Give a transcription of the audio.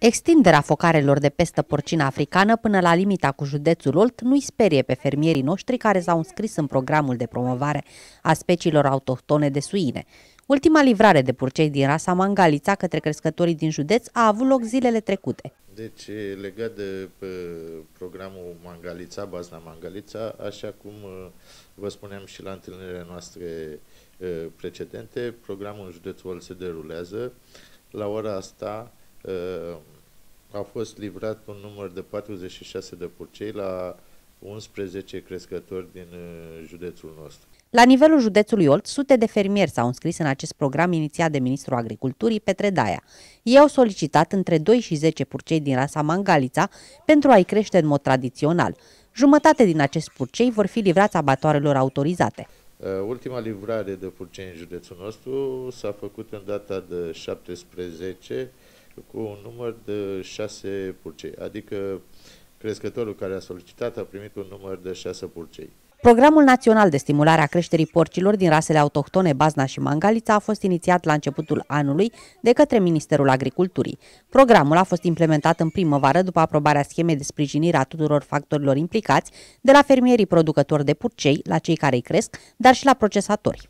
Extinderea focarelor de pestă porcină africană până la limita cu județul Olt nu-i sperie pe fermierii noștri care s-au înscris în programul de promovare a speciilor autohtone de suine. Ultima livrare de purcei din rasa Mangalița către crescătorii din județ a avut loc zilele trecute. Deci, legat de programul Mangalița, Bazna Mangalița, așa cum vă spuneam și la întâlnirile noastre precedente, programul în județul Olt se derulează. La ora asta, Uh, a fost livrat un număr de 46 de purcei la 11 crescători din uh, județul nostru. La nivelul județului Olt, sute de fermieri s-au înscris în acest program inițiat de ministrul agriculturii Petre Daia. Ei au solicitat între 2 și 10 purcei din rasa Mangalița pentru a-i crește în mod tradițional. Jumătate din acest purcei vor fi livrați abatoarelor autorizate. Uh, ultima livrare de purcei în județul nostru s-a făcut în data de 17 cu un număr de 6 purcei, adică crescătorul care a solicitat a primit un număr de 6 purcei. Programul național de stimulare a creșterii porcilor din rasele autohtone Bazna și Mangalița a fost inițiat la începutul anului de către Ministerul Agriculturii. Programul a fost implementat în primăvară după aprobarea schemei de sprijinire a tuturor factorilor implicați, de la fermierii producători de purcei la cei care îi cresc, dar și la procesatori.